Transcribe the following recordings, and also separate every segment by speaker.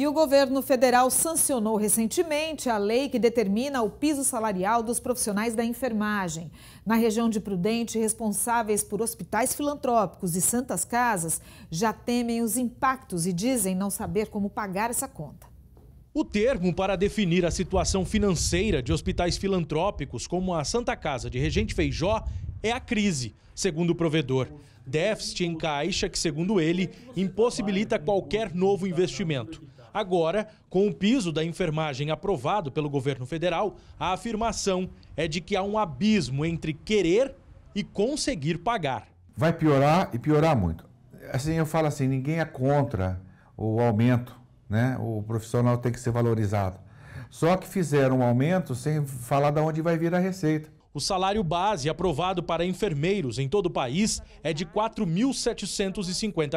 Speaker 1: E o governo federal sancionou recentemente a lei que determina o piso salarial dos profissionais da enfermagem. Na região de Prudente, responsáveis por hospitais filantrópicos e santas casas já temem os impactos e dizem não saber como pagar essa conta.
Speaker 2: O termo para definir a situação financeira de hospitais filantrópicos, como a Santa Casa de Regente Feijó, é a crise, segundo o provedor. Déficit em caixa que, segundo ele, impossibilita qualquer novo investimento. Agora, com o piso da enfermagem aprovado pelo governo federal, a afirmação é de que há um abismo entre querer e conseguir pagar. Vai
Speaker 3: piorar e piorar muito. Assim, eu falo assim: ninguém é contra o aumento, né? O profissional tem que ser valorizado. Só que fizeram um aumento sem falar de onde
Speaker 2: vai vir a receita. O salário base aprovado para enfermeiros em todo o país é de R$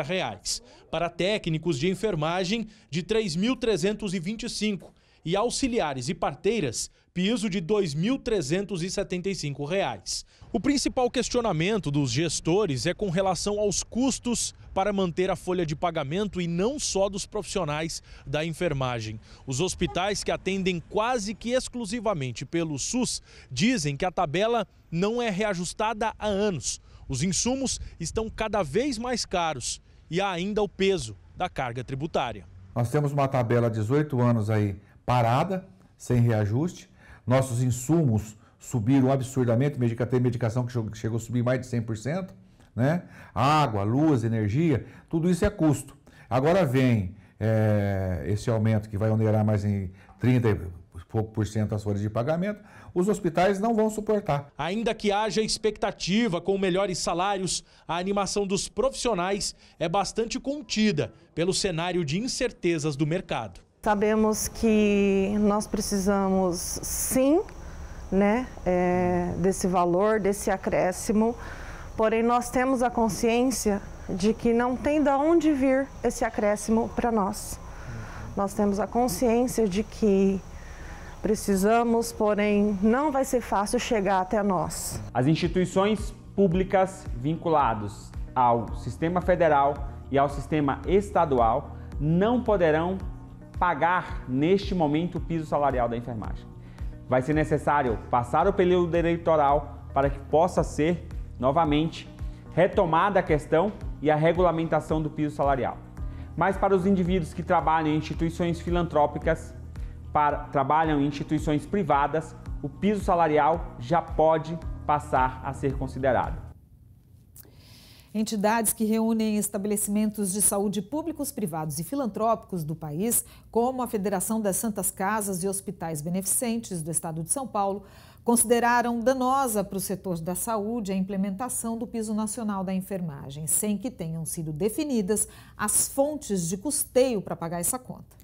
Speaker 2: reais, Para técnicos de enfermagem, de R$ 3.325 e auxiliares e parteiras, piso de R$ 2.375. O principal questionamento dos gestores é com relação aos custos para manter a folha de pagamento e não só dos profissionais da enfermagem. Os hospitais que atendem quase que exclusivamente pelo SUS dizem que a tabela não é reajustada há anos. Os insumos estão cada vez mais caros e há ainda o peso da carga tributária. Nós temos uma
Speaker 3: tabela há 18 anos aí parada, sem reajuste. Nossos insumos subiram absurdamente, tem medicação que chegou a subir mais de 100%, né? Água, luz, energia, tudo isso é custo. Agora vem é, esse aumento que vai onerar mais em 30 e pouco por cento as folhas de pagamento, os
Speaker 2: hospitais não vão suportar. Ainda que haja expectativa com melhores salários, a animação dos profissionais é bastante contida pelo cenário de incertezas do mercado.
Speaker 4: Sabemos que nós precisamos, sim, né, é, desse valor, desse acréscimo, porém nós temos a consciência de que não tem de onde vir esse acréscimo para nós. Nós temos a consciência de que precisamos, porém não vai ser fácil chegar até nós.
Speaker 5: As instituições públicas vinculadas ao sistema federal e ao sistema estadual não poderão pagar neste momento o piso salarial da enfermagem. Vai ser necessário passar o período eleitoral para que possa ser novamente retomada a questão e a regulamentação do piso salarial. Mas para os indivíduos que trabalham em instituições filantrópicas, para, trabalham em instituições privadas, o piso salarial já pode passar a ser considerado.
Speaker 1: Entidades que reúnem estabelecimentos de saúde públicos, privados e filantrópicos do país, como a Federação das Santas Casas e Hospitais Beneficentes do Estado de São Paulo, consideraram danosa para o setor da saúde a implementação do piso nacional da enfermagem, sem que tenham sido definidas as fontes de custeio para pagar essa conta.